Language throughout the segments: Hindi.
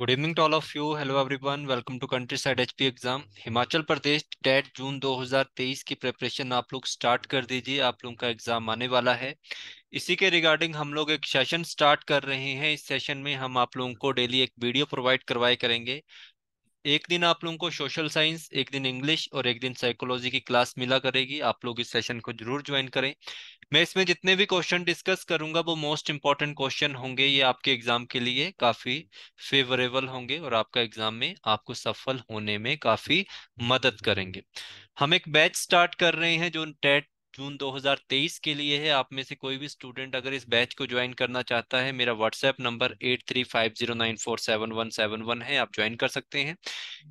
Good evening to all of you hello everyone welcome to countryside H exam Himachal Pradesh TET June 2023 की प्रिपरेशन आप लोग स्टार्ट कर दीजिए आप लोगों का एग्जाम आने वाला है इसी के रिगार्डिंग हम लोग एक सेशन स्टार्ट कर रहे हैं इस सेशन में हम आप लोगों को डेली एक वीडियो प्रोवाइड करवाए करेंगे एक दिन आप लोगों को सोशल साइंस एक दिन इंग्लिश और एक दिन साइकोलॉजी की क्लास मिला करेगी आप लोग इस सेशन को जरूर ज्वाइन करें मैं इसमें जितने भी क्वेश्चन डिस्कस करूंगा वो मोस्ट इंपॉर्टेंट क्वेश्चन होंगे ये आपके एग्जाम के लिए काफी फेवरेबल होंगे और आपका एग्जाम में आपको सफल होने में काफी मदद करेंगे हम एक बैच स्टार्ट कर रहे हैं जो टेट जून 2023 के लिए है आप में से कोई भी स्टूडेंट अगर इस बैच को ज्वाइन करना चाहता है मेरा व्हाट्सएप नंबर 8350947171 है आप ज्वाइन कर सकते हैं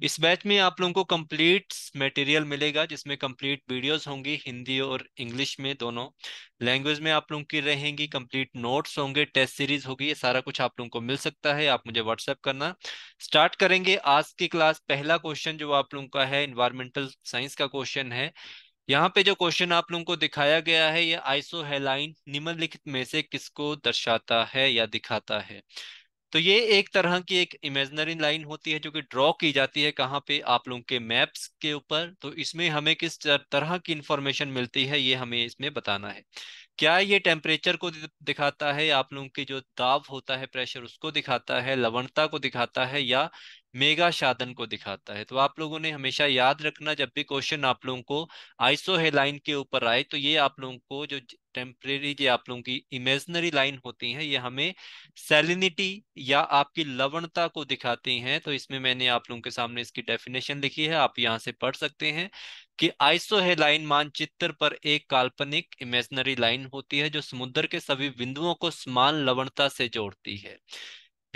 इस बैच में आप लोगों को कंप्लीट मटेरियल मिलेगा जिसमें कंप्लीट वीडियोस होंगी हिंदी और इंग्लिश में दोनों लैंग्वेज में आप लोगों की रहेंगी कंप्लीट नोट्स होंगे टेस्ट सीरीज होगी ये सारा कुछ आप लोगों को मिल सकता है आप मुझे व्हाट्सएप करना स्टार्ट करेंगे आज की क्लास पहला क्वेश्चन जो आप लोगों का है इन्वायरमेंटल साइंस का क्वेश्चन है यहाँ पे जो क्वेश्चन आप लोगों को दिखाया गया है ये आइसोहेलाइन निम्नलिखित में से किसको दर्शाता है या दिखाता है तो ये एक तरह की एक इमेजनरी लाइन होती है जो कि ड्रॉ की जाती है कहाँ पे आप लोगों के मैप्स के ऊपर तो इसमें हमें किस तरह की इंफॉर्मेशन मिलती है ये हमें इसमें बताना है क्या ये टेम्परेचर को दिखाता है आप लोगों के जो दाब होता है प्रेशर उसको दिखाता है लवणता को दिखाता है या मेगा शादन को दिखाता है तो आप लोगों ने हमेशा याद रखना जब भी क्वेश्चन आप लोगों को आइसोहेलाइन के ऊपर आए तो ये आप लोगों को जो टेम्परेरी जो आप लोगों की इमेजनरी लाइन होती है ये हमें सेलिनिटी या आपकी लवणता को दिखाती हैं तो इसमें मैंने आप लोगों के सामने इसकी डेफिनेशन लिखी है आप यहाँ से पढ़ सकते हैं कि आइसोहेलाइन मानचित्र पर एक काल्पनिक इमेजनरी लाइन होती है जो समुद्र के सभी बिंदुओं को समान लवणता से जोड़ती है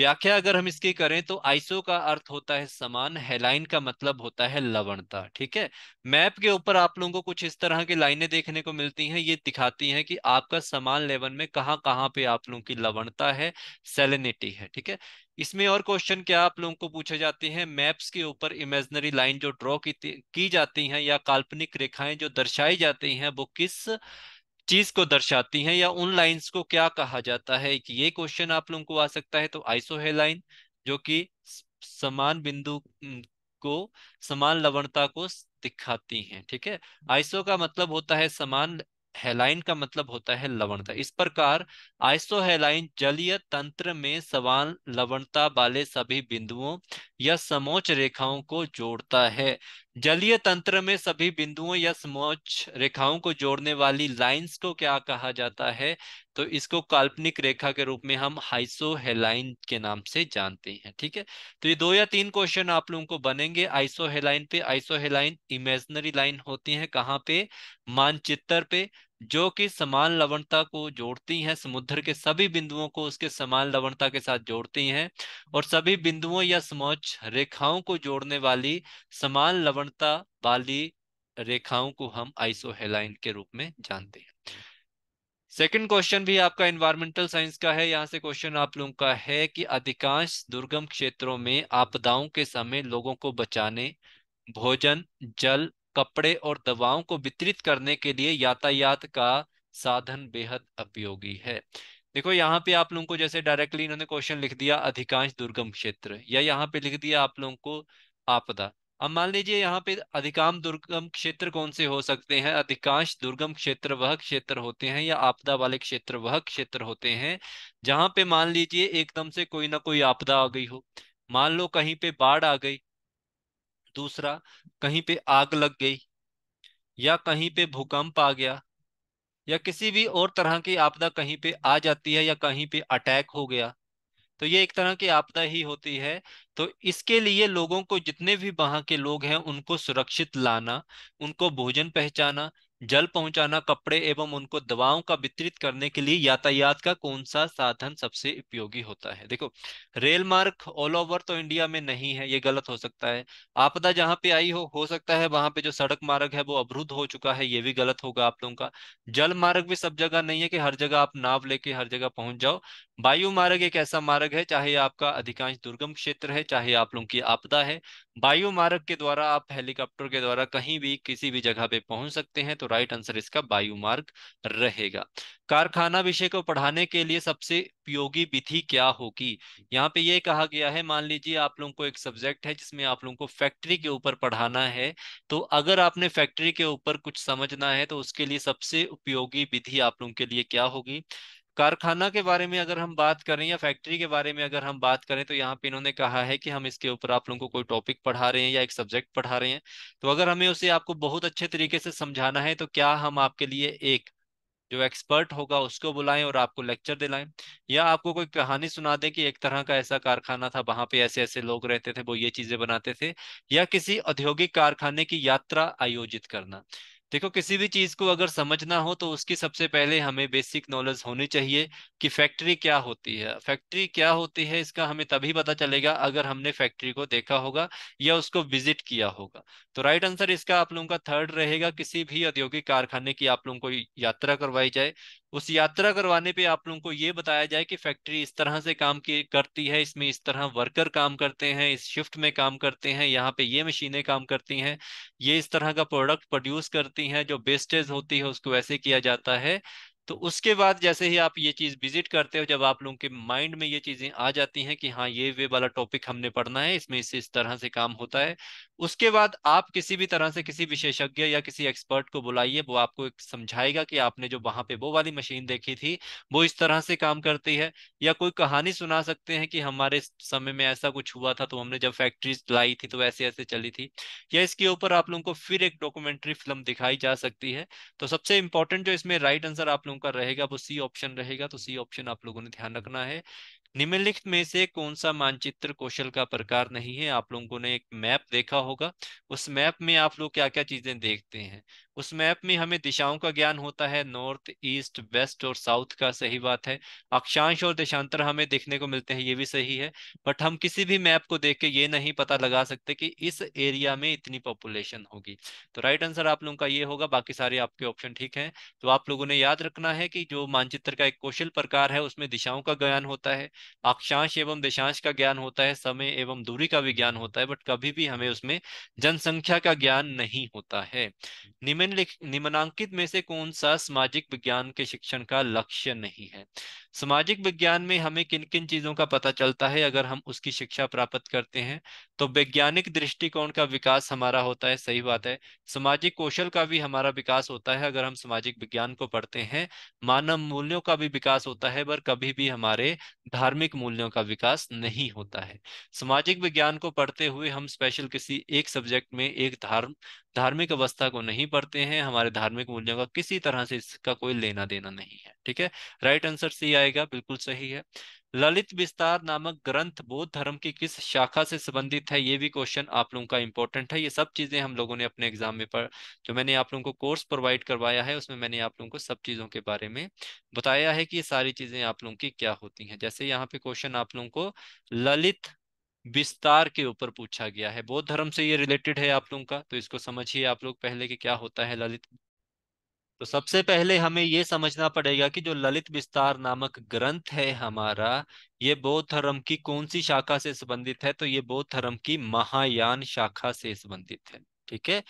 व्याख्या अगर हम इसकी करें तो आइसो का अर्थ होता है समान हेलाइन का मतलब होता है लवणता ठीक है मैप के ऊपर आप लोगों को कुछ इस तरह की लाइनें देखने को मिलती हैं ये दिखाती हैं कि आपका समान लेवल में कहाँ कहाँ पे आप लोगों की लवणता है सेलिनिटी है ठीक है इसमें और क्वेश्चन क्या आप लोगों को पूछे जाते हैं मैप्स के ऊपर इमेजनरी लाइन जो ड्रॉ की, की जाती है या काल्पनिक रेखाएं जो दर्शाई जाती है वो किस चीज को दर्शाती हैं या उन लाइंस को क्या कहा जाता है ये क्वेश्चन आप लोगों को आ सकता है तो आइसो है जो कि समान बिंदु को समान लवणता को दिखाती हैं ठीक है आइसो का मतलब होता है समान हेलाइन का मतलब होता है लवणता इस प्रकार आइसोहेलाइन जलीय तंत्र में समान लवणता वाले सभी बिंदुओं या समोच रेखाओं को जोड़ता है जलीय तंत्र में सभी बिंदुओं या समोच रेखाओं को जोड़ने वाली लाइंस को क्या कहा जाता है तो इसको काल्पनिक रेखा के रूप में हम हाइसोहेलाइन के नाम से जानते हैं ठीक है तो ये दो या तीन क्वेश्चन आप लोगों को बनेंगे आइसोहेलाइन पे आइसोहेलाइन इमेजनरी लाइन होती है कहाँ पे मानचित्र पे जो कि समान लवणता को जोड़ती हैं समुद्र के सभी बिंदुओं को उसके समान लवणता के साथ जोड़ती हैं और सभी बिंदुओं या समोच्च रेखाओं को जोड़ने वाली समान लवणता वाली रेखाओं को हम आइसोहेलाइन के रूप में जानते हैं सेकंड क्वेश्चन भी आपका इन्वायरमेंटल साइंस का है यहाँ से क्वेश्चन आप लोगों का है कि अधिकांश दुर्गम क्षेत्रों में आपदाओं के समय लोगों को बचाने भोजन जल कपड़े और दवाओं को वितरित करने के लिए यातायात का साधन बेहद उपयोगी है देखो यहाँ पे आप लोगों को जैसे डायरेक्टली इन्होंने क्वेश्चन लिख दिया अधिकांश दुर्गम क्षेत्र या यहाँ पे लिख दिया आप लोगों को आपदा अब मान लीजिए यहाँ पे अधिकांश दुर्गम क्षेत्र कौन से हो सकते हैं अधिकांश दुर्गम क्षेत्र वह क्षेत्र होते हैं या आपदा वाले क्षेत्र वह क्षेत्र होते हैं जहाँ पे मान लीजिए एकदम से कोई ना कोई आपदा आ गई हो मान लो कहीं पे बाढ़ आ गई दूसरा कहीं पे आग लग गई या कहीं पे भूकंप आ गया या किसी भी और तरह की आपदा कहीं पे आ जाती है या कहीं पे अटैक हो गया तो ये एक तरह की आपदा ही होती है तो इसके लिए लोगों को जितने भी वहां के लोग हैं उनको सुरक्षित लाना उनको भोजन पहचाना जल पहुंचाना कपड़े एवं उनको दवाओं का वितरित करने के लिए यातायात का कौन सा साधन सबसे उपयोगी होता है देखो रेल मार्ग ऑल ओवर तो इंडिया में नहीं है ये गलत हो सकता है आपदा जहाँ पे आई हो हो सकता है वहां पे जो सड़क मार्ग है वो अवरुद्ध हो चुका है ये भी गलत होगा आप लोगों का जल मार्ग भी सब जगह नहीं है कि हर जगह आप नाव लेके हर जगह पहुंच जाओ वायु मार्ग एक ऐसा मार्ग है चाहे आपका अधिकांश दुर्गम क्षेत्र है चाहे आप लोगों की आपदा है वायु मार्ग के द्वारा आप हेलीकॉप्टर के द्वारा कहीं भी किसी भी जगह पे पहुंच सकते हैं तो राइट आंसर इसका वायुमार्ग रहेगा कारखाना विषय को पढ़ाने के लिए सबसे उपयोगी विधि क्या होगी यहाँ पे ये कहा गया है मान लीजिए आप लोगों को एक सब्जेक्ट है जिसमें आप लोगों को फैक्ट्री के ऊपर पढ़ाना है तो अगर आपने फैक्ट्री के ऊपर कुछ समझना है तो उसके लिए सबसे उपयोगी विधि आप लोगों के लिए क्या होगी कारखाना के बारे में अगर हम बात करें या फैक्ट्री के बारे में अगर हम बात करें तो यहाँ पे इन्होंने कहा है कि हम इसके ऊपर आप लोगों को कोई टॉपिक पढ़ा रहे हैं या एक सब्जेक्ट पढ़ा रहे हैं तो अगर हमें उसे आपको बहुत अच्छे तरीके से समझाना है तो क्या हम आपके लिए एक जो एक्सपर्ट होगा उसको बुलाएं और आपको लेक्चर दिलाएं या आपको कोई कहानी सुना दें कि एक तरह का ऐसा कारखाना था वहां पे ऐसे ऐसे लोग रहते थे वो ये चीजें बनाते थे या किसी औद्योगिक कारखाने की यात्रा आयोजित करना देखो किसी भी चीज को अगर समझना हो तो उसकी सबसे पहले हमें बेसिक नॉलेज होनी चाहिए कि फैक्ट्री क्या होती है फैक्ट्री क्या होती है इसका हमें तभी पता चलेगा अगर हमने फैक्ट्री को देखा होगा या उसको विजिट किया होगा तो राइट आंसर इसका आप लोगों का थर्ड रहेगा किसी भी औद्योगिक कारखाने की आप लोगों को यात्रा करवाई जाए उस यात्रा करवाने पे आप लोगों को ये बताया जाए कि फैक्ट्री इस तरह से काम की करती है इसमें इस तरह वर्कर काम करते हैं इस शिफ्ट में काम करते हैं यहाँ पे ये मशीनें काम करती हैं ये इस तरह का प्रोडक्ट प्रोड्यूस करती हैं जो बेस्टेज होती है उसको वैसे किया जाता है तो उसके बाद जैसे ही आप ये चीज विजिट करते हो जब आप लोगों के माइंड में ये चीजें आ जाती हैं कि हाँ ये वे वाला टॉपिक हमने पढ़ना है इसमें इस इस तरह से काम होता है उसके बाद आप किसी भी तरह से किसी विशेषज्ञ या किसी एक्सपर्ट को बुलाइए वो आपको समझाएगा कि आपने जो वहां पे वो वाली मशीन देखी थी वो इस तरह से काम करती है या कोई कहानी सुना सकते हैं कि हमारे समय में ऐसा कुछ हुआ था तो हमने जब फैक्ट्रीज लाई थी तो ऐसे ऐसे चली थी या इसके ऊपर आप लोगों को फिर एक डॉक्यूमेंट्री फिल्म दिखाई जा सकती है तो सबसे इंपॉर्टेंट जो इसमें राइट आंसर आप लोगों का रहेगा वो सी ऑप्शन रहेगा तो सी ऑप्शन आप लोगों ने ध्यान रखना है निम्नलिखित में से कौन सा मानचित्र कौशल का प्रकार नहीं है आप लोगों ने एक मैप देखा होगा उस मैप में आप लोग क्या क्या चीजें देखते हैं उस मैप में हमें दिशाओं का ज्ञान होता है नॉर्थ ईस्ट वेस्ट और साउथ का सही बात है अक्षांश और देशांतर हमें देखने को मिलते हैं ये भी सही है बट हम किसी भी मैप को देख के ये नहीं पता लगा सकते कि इस एरिया में इतनी पॉपुलेशन होगी तो राइट आंसर आप लोगों का ये होगा बाकी सारे आपके ऑप्शन ठीक है तो आप लोगों ने याद रखना है कि जो मानचित्र का एक कौशल प्रकार है उसमें दिशाओं का ज्ञान होता है अक्षांश एवं दिशांश का ज्ञान होता है समय एवं दूरी का भी ज्ञान होता है बट कभी भी हमें उसमें जनसंख्या का ज्ञान नहीं होता है निम्न निम्नलिखित निम्नांकित में से कौन सा सामाजिक विज्ञान के शिक्षण का लक्ष्य नहीं है सामाजिक विज्ञान में हमें किन किन चीजों का पता चलता है अगर हम उसकी शिक्षा प्राप्त करते हैं तो वैज्ञानिक दृष्टिकोण का विकास हमारा होता है सही बात है सामाजिक कौशल का भी हमारा विकास होता है अगर हम सामाजिक विज्ञान को पढ़ते हैं मानव मूल्यों का भी विकास होता है पर कभी भी हमारे धार्मिक मूल्यों का विकास नहीं होता है सामाजिक विज्ञान को पढ़ते हुए हम स्पेशल किसी एक सब्जेक्ट में एक धर्म धार्मिक अवस्था को नहीं पढ़ते हैं हमारे धार्मिक मूल्यों का किसी तरह से इसका कोई लेना देना नहीं है ठीक है राइट आंसर सी आएगा बिल्कुल सही है ललित विस्तार नामक ग्रंथ बौद्ध धर्म की किस शाखा से संबंधित है ये भी क्वेश्चन आप लोगों का इंपॉर्टेंट है ये सब चीजें हम लोगों ने अपने एग्जाम में पढ़ जो मैंने आप लोगों को कोर्स प्रोवाइड करवाया है उसमें मैंने आप लोगों को सब चीजों के बारे में बताया है कि ये सारी चीजें आप लोगों की क्या होती हैं जैसे यहाँ पे क्वेश्चन आप लोगों को ललित विस्तार के ऊपर पूछा गया है बौद्ध धर्म से ये रिलेटेड है आप लोगों का तो इसको समझिए आप लोग पहले कि क्या होता है ललित तो सबसे पहले हमें ये समझना पड़ेगा कि जो ललित विस्तार नामक ग्रंथ है हमारा ये बौद्ध धर्म की कौन सी शाखा से संबंधित है तो ये बौद्ध धर्म की महायान शाखा से संबंधित है ठीक है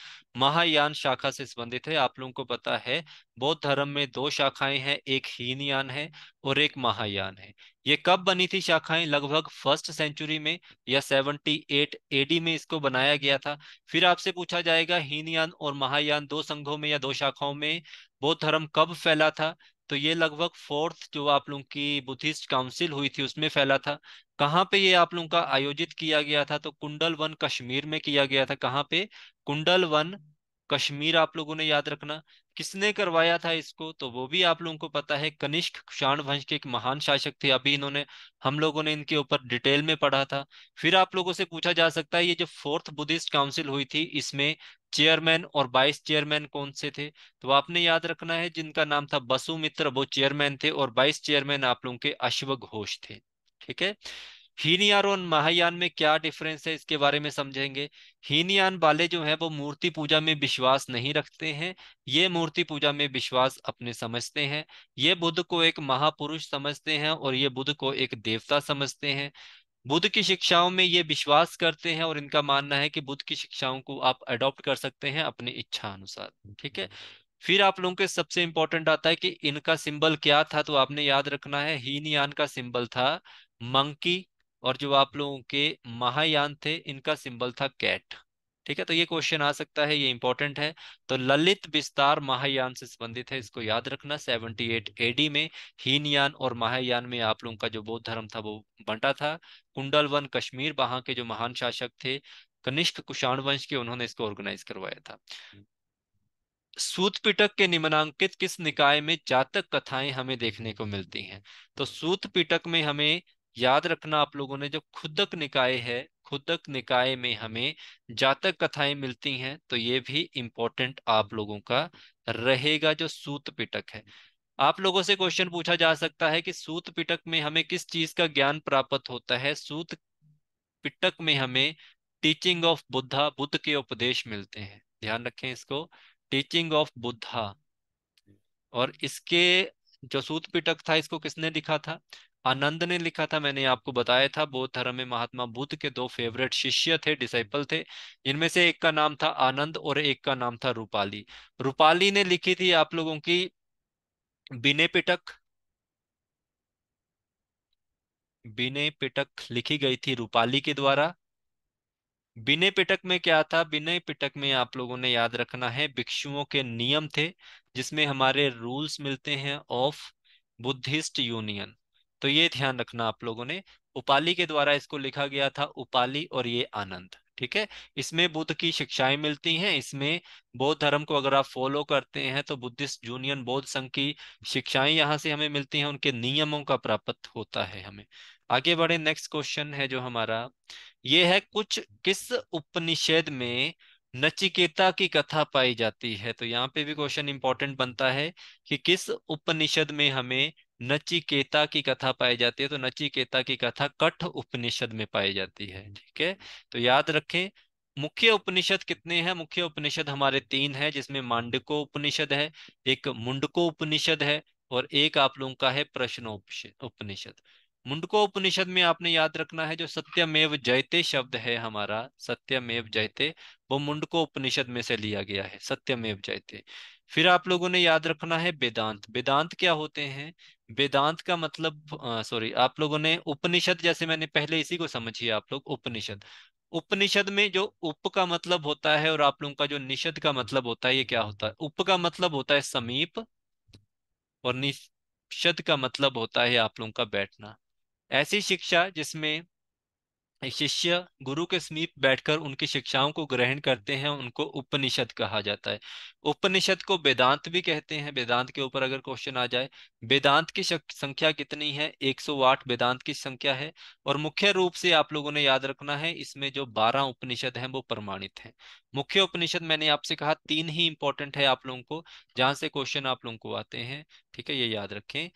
महायान शाखा से संबंधित है आप लोगों को पता है बौद्ध धर्म में दो शाखाएं हैं एक हीनयान है और एक महायान है ये कब बनी थी शाखाएं लगभग फर्स्ट सेंचुरी में या 78 एडी में इसको बनाया गया था फिर आपसे पूछा जाएगा हीनयान और महायान दो संघों में या दो शाखाओं में बौद्ध धर्म कब फैला था तो ये लगभग फोर्थ जो आप लोगों की बुद्धिस्ट काउंसिल हुई थी उसमें फैला था कहाँ पे ये आप लोगों का आयोजित किया गया था तो कुंडल वन कश्मीर में किया गया था कहाँ पे कुंडल वन कश्मीर आप लोगों ने याद रखना किसने करवाया था इसको तो वो भी आप लोगों को पता है कनिष्क कुषाण वंश के एक महान शासक थे अभी इन्होंने हम लोगों ने इनके ऊपर डिटेल में पढ़ा था फिर आप लोगों से पूछा जा सकता है ये जो फोर्थ बुद्धिस्ट काउंसिल हुई थी इसमें चेयरमैन और वाइस चेयरमैन कौन से थे तो आपने याद रखना है जिनका नाम था बसु मित्र वो चेयरमैन थे और वाइस चेयरमैन आप लोगों के अश्व घोष थे ठीक है हीनयान और महायान में क्या डिफरेंस है इसके बारे में समझेंगे हीनयान वाले जो है वो मूर्ति पूजा में विश्वास नहीं रखते हैं ये मूर्ति पूजा में विश्वास अपने समझते हैं ये बुद्ध को एक महापुरुष समझते हैं और ये बुद्ध को एक देवता समझते हैं बुद्ध की शिक्षाओं में ये विश्वास करते हैं और इनका मानना है कि बुद्ध की शिक्षाओं को आप अडॉप्ट कर सकते हैं अपनी इच्छा अनुसार ठीक है फिर आप लोगों के सबसे इंपॉर्टेंट आता है कि इनका सिंबल क्या था तो आपने याद रखना है हीनयान का सिंबल था मंकी और जो आप लोगों के महायान थे इनका सिंबल था कैट ठीक है तो ये क्वेश्चन आ सकता है ये इंपॉर्टेंट है तो ललित विस्तार महायान से संबंधित है इसको याद रखना 78 एडी में हीनयान और महायान में आप लोगों का जो बौद्ध धर्म था वो बंटा था कुंडल वन कश्मीर वहां के जो महान शासक थे कनिष्क कुषाण वंश के उन्होंने इसको ऑर्गेनाइज करवाया था सूत पिटक के निम्नांकित किस निकाय में जातक कथाएं हमें देखने को मिलती हैं तो सूत पिटक में हमें याद रखना आप लोगों ने जो खुदक निकाय है खुदक निकाय में हमें जातक कथाएं मिलती हैं तो ये भी इम्पोर्टेंट आप लोगों का रहेगा जो सूत पिटक है आप लोगों से क्वेश्चन पूछा जा सकता है कि सूत पिटक में हमें किस चीज का ज्ञान प्राप्त होता है सूत पिटक में हमें टीचिंग ऑफ बुद्धा बुद्ध के उपदेश मिलते हैं ध्यान रखें इसको टीचिंग ऑफ बुद्धा और इसके जो सूत पिटक था इसको किसने लिखा था आनंद ने लिखा था मैंने आपको बताया था बौद्ध धर्म में महात्मा बुद्ध के दो फेवरेट शिष्य थे डिसाइपल थे इनमें से एक का नाम था आनंद और एक का नाम था रूपाली रूपाली ने लिखी थी आप लोगों की बिने पिटक बिने पिटक लिखी गई थी रूपाली के द्वारा बिने पिटक में क्या था बिने पिटक में आप लोगों ने याद रखना है भिक्षुओं के नियम थे जिसमें हमारे रूल्स मिलते हैं ऑफ बुद्धिस्ट यूनियन तो ये ध्यान रखना आप लोगों ने उपाली के द्वारा इसको लिखा गया था उपाली और ये आनंद ठीक है इसमें बुद्ध की शिक्षाएं मिलती हैं इसमें बौद्ध धर्म को अगर आप फॉलो करते हैं तो बुद्धिस्ट यूनियन बौद्ध संघ की शिक्षाएं यहाँ से हमें मिलती हैं उनके नियमों का प्राप्त होता है हमें आगे बढ़े नेक्स्ट क्वेश्चन है जो हमारा ये है कुछ किस उपनिषेद में नचिकेता की कथा पाई जाती है तो यहाँ पे भी क्वेश्चन इंपॉर्टेंट बनता है कि किस उपनिषद में हमें नचिकेता की कथा पाई जाती है तो नचिकेता की कथा कठ उपनिषद में पाई जाती है ठीक है तो याद रखें मुख्य उपनिषद कितने हैं मुख्य उपनिषद हमारे तीन हैं जिसमें मांडको उपनिषद है एक मुंडको उपनिषद है और एक आप लोगों का है प्रश्नोपनिषद मुंडको उपनिषद में आपने याद रखना है जो सत्यमेव जयते शब्द है हमारा सत्यमेव जयते वो मुंडको उपनिषद में से लिया गया है सत्यमेव जयते फिर आप लोगों ने याद रखना है वेदांत वेदांत क्या होते हैं वेदांत का मतलब सॉरी आप लोगों ने उपनिषद जैसे मैंने पहले इसी को समझिए आप लोग उपनिषद उपनिषद में जो उप का मतलब होता है और आप लोगों का जो निषद का मतलब होता है ये क्या होता है उप का मतलब होता है समीप और निषद का मतलब होता है आप लोगों का बैठना ऐसी शिक्षा जिसमें शिष्य गुरु के समीप बैठकर उनकी शिक्षाओं को ग्रहण करते हैं उनको उपनिषद कहा जाता है उपनिषद को वेदांत भी कहते हैं वेदांत के ऊपर अगर क्वेश्चन आ जाए वेदांत की संख्या कितनी है 108 वेदांत की संख्या है और मुख्य रूप से आप लोगों ने याद रखना है इसमें जो 12 उपनिषद हैं वो प्रमाणित हैं मुख्य उपनिषद मैंने आपसे कहा तीन ही इंपॉर्टेंट है आप लोगों को जहां से क्वेश्चन आप लोगों को आते हैं ठीक है ये याद रखें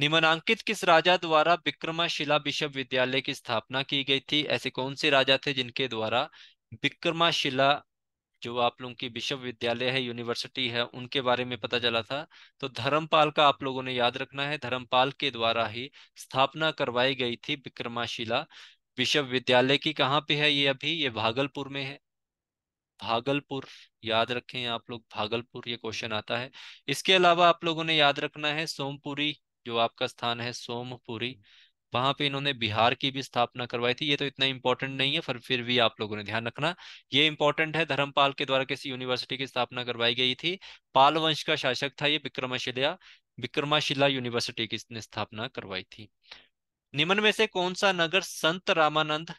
निम्नांकित किस राजा द्वारा विक्रमाशिला विश्वविद्यालय की स्थापना की गई थी ऐसे कौन से राजा थे जिनके द्वारा विक्रमाशिला जो आप लोगों की विश्वविद्यालय है यूनिवर्सिटी है उनके बारे में पता चला था तो धर्मपाल का आप लोगों ने याद रखना है धर्मपाल के द्वारा ही स्थापना करवाई गई थी विक्रमाशिला विश्वविद्यालय की कहाँ पे है ये अभी ये भागलपुर में है भागलपुर याद रखें आप लोग भागलपुर ये क्वेश्चन आता है इसके अलावा आप लोगों ने याद रखना है सोमपुरी जो आपका स्थान है सोमपुरी वहां पे इन्होंने बिहार की भी स्थापना करवाई थी ये तो इतना इंपॉर्टेंट नहीं है पर फिर भी आप लोगों ने ध्यान रखना ये इंपॉर्टेंट है धर्मपाल के द्वारा किसी यूनिवर्सिटी की स्थापना करवाई गई थी पाल वंश का शासक था ये विक्रमाशिला विक्रमाशिला यूनिवर्सिटी की इसने स्थापना करवाई थी निम्न में से कौन सा नगर संत रामानंद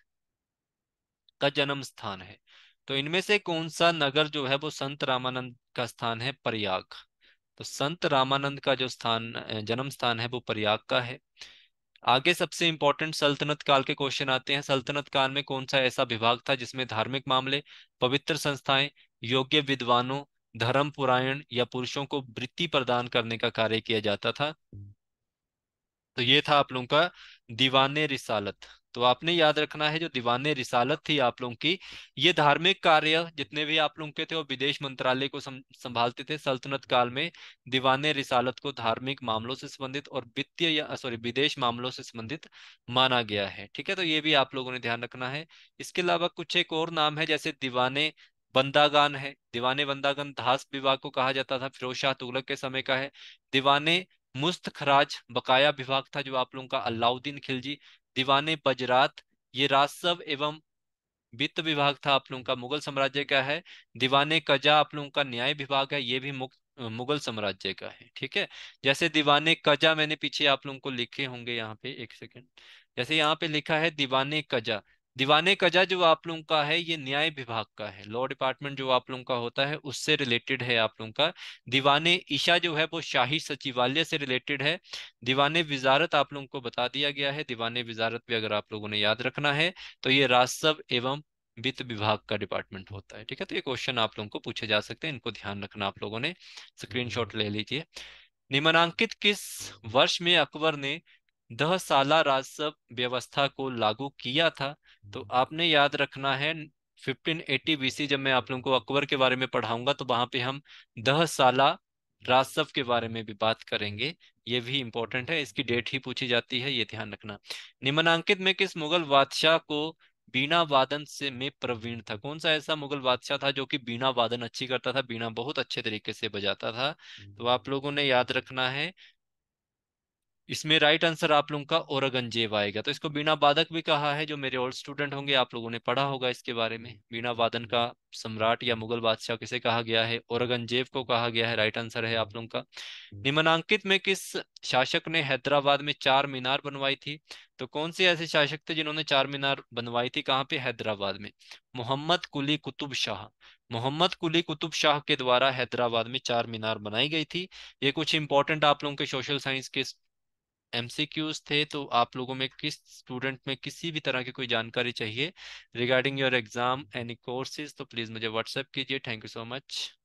का जन्म स्थान है तो इनमें से कौन सा नगर जो है वो संत रामानंद का स्थान है प्रयाग तो संत रामानंद का जो स्थान जन्म स्थान है वो प्रयाग का है आगे सबसे इंपॉर्टेंट सल्तनत काल के क्वेश्चन आते हैं सल्तनत काल में कौन सा ऐसा विभाग था जिसमें धार्मिक मामले पवित्र संस्थाएं योग्य विद्वानों धर्म पुरायण या पुरुषों को वृत्ति प्रदान करने का कार्य किया जाता था हम्म। तो ये था आप लोगों का दीवाने रिसालत तो आपने याद रखना है जो दीवान रिसालत थी आप लोगों की ये धार्मिक कार्य जितने भी आप लोगों के थे वो विदेश मंत्रालय को संभालते थे सल्तनत काल में दीवान रिसालत को धार्मिक मामलों से संबंधित और वित्तीय या सॉरी विदेश मामलों से संबंधित माना गया है ठीक है तो ये भी आप लोगों ने ध्यान रखना है इसके अलावा कुछ एक और नाम है जैसे दीवाने बंदागान है दीवाने बंदागान धास विवाह को कहा जाता था फिरोज शाह तुगलक के समय का है दीवाने मुस्त खराज बकाया विभाग था जो आप लोगों का अलाउद्दीन खिलजी दीवाने पजरात ये राजस्व एवं वित्त विभाग था आप लोगों का मुगल साम्राज्य का है दीवाने कजा आप लोगों का न्याय विभाग है ये भी मुक्त मुगल साम्राज्य का है ठीक है जैसे दीवाने कजा मैंने पीछे आप लोगों को लिखे होंगे यहाँ पे एक सेकंड जैसे यहाँ पे लिखा है दीवाने कजा दीवाने कजा जो आप लोगों का है ये न्याय विभाग का है लॉ डिपार्टमेंट जो आप लोगों का होता है उससे रिलेटेड है आप लोगों का दीवाने ईशा जो है वो शाही सचिवालय से रिलेटेड है दीवाने विजारत आप लोगों को बता दिया गया है दीवाने विजारत भी अगर आप लोगों ने याद रखना है तो ये राजस्व एवं वित्त विभाग का डिपार्टमेंट होता है ठीक है तो ये क्वेश्चन आप लोगों को पूछे जा सकते हैं इनको ध्यान रखना आप लोगों ने स्क्रीन हम्म। ले लीजिए निम्नांकित किस वर्ष में अकबर ने दह साल राजस्व व्यवस्था को लागू किया था तो आपने याद रखना है 1580 बीसी जब मैं आप लोगों को अकबर के बारे में पढ़ाऊंगा तो वहां पे हम दह साला राजसव के बारे में भी बात करेंगे ये भी इंपॉर्टेंट है इसकी डेट ही पूछी जाती है ये ध्यान रखना निम्नांकित में किस मुगल बादशाह को बीना वादन से में प्रवीण था कौन सा ऐसा मुगल बादशाह था जो कि बीना वादन अच्छी करता था बीना बहुत अच्छे तरीके से बजाता था तो आप लोगों ने याद रखना है इसमें राइट आंसर आप लोगों का ओरगन जेब आएगा तो इसको बीना वादक भी कहा है जो मेरे ओल्ड स्टूडेंट होंगे आप लोगों ने पढ़ा होगा इसके बारे में बीना वादन का सम्राट या मुगल बादशाह किसे कहा गया है ओरगन जेब को कहा गया है राइट आंसर है आप लोगों का निम्नांकित में किस शासक ने हैदराबाद में चार मीनार बनवाई थी तो कौन से ऐसे शासक थे जिन्होंने चार मीनार बनवाई थी कहाँ पे हैदराबाद में मोहम्मद कुली कुतुब शाह मोहम्मद कुली कुतुब शाह के द्वारा हैदराबाद में चार मीनार बनाई गई थी ये कुछ इंपॉर्टेंट आप लोगों के सोशल साइंस के एमसीक्यूज थे तो आप लोगों में किस स्टूडेंट में किसी भी तरह की कोई जानकारी चाहिए regarding your exam any courses तो प्लीज मुझे व्हाट्सएप कीजिए थैंक यू सो मच